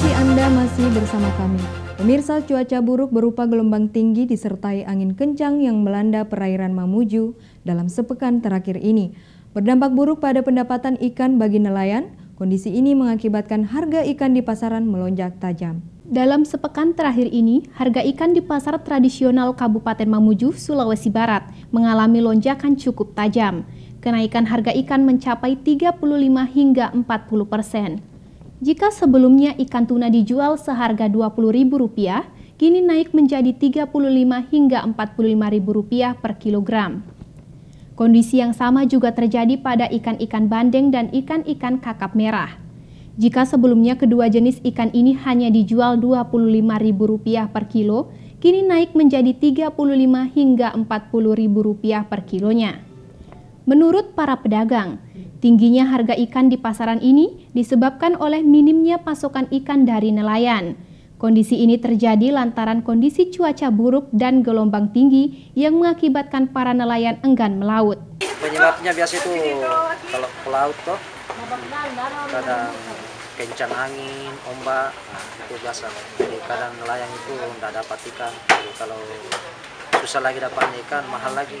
kasih Anda masih bersama kami. Pemirsa, cuaca buruk berupa gelombang tinggi disertai angin kencang yang melanda perairan Mamuju dalam sepekan terakhir ini. Berdampak buruk pada pendapatan ikan bagi nelayan, kondisi ini mengakibatkan harga ikan di pasaran melonjak tajam. Dalam sepekan terakhir ini, harga ikan di pasar tradisional Kabupaten Mamuju, Sulawesi Barat mengalami lonjakan cukup tajam. Kenaikan harga ikan mencapai 35 hingga 40 persen. Jika sebelumnya ikan tuna dijual seharga Rp20.000, kini naik menjadi rp 35000 hingga Rp45.000 per kilogram. Kondisi yang sama juga terjadi pada ikan-ikan bandeng dan ikan-ikan kakap merah. Jika sebelumnya kedua jenis ikan ini hanya dijual Rp25.000 per kilo, kini naik menjadi rp 35000 hingga Rp40.000 per kilonya. Menurut para pedagang, tingginya harga ikan di pasaran ini disebabkan oleh minimnya pasokan ikan dari nelayan. Kondisi ini terjadi lantaran kondisi cuaca buruk dan gelombang tinggi yang mengakibatkan para nelayan enggan melaut. Penyebabnya biasa itu kalau pelaut toh kadang kencang angin, ombak, nah, itu biasa. Jadi kadang nelayan itu tidak dapat ikan. Jadi kalau susah lagi dapat ikan, mahal lagi.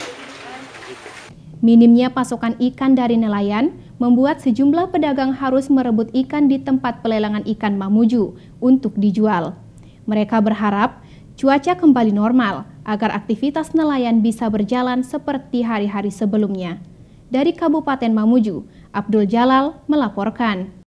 Gitu. Minimnya pasokan ikan dari nelayan membuat sejumlah pedagang harus merebut ikan di tempat pelelangan ikan Mamuju untuk dijual. Mereka berharap cuaca kembali normal agar aktivitas nelayan bisa berjalan seperti hari-hari sebelumnya. Dari Kabupaten Mamuju, Abdul Jalal melaporkan.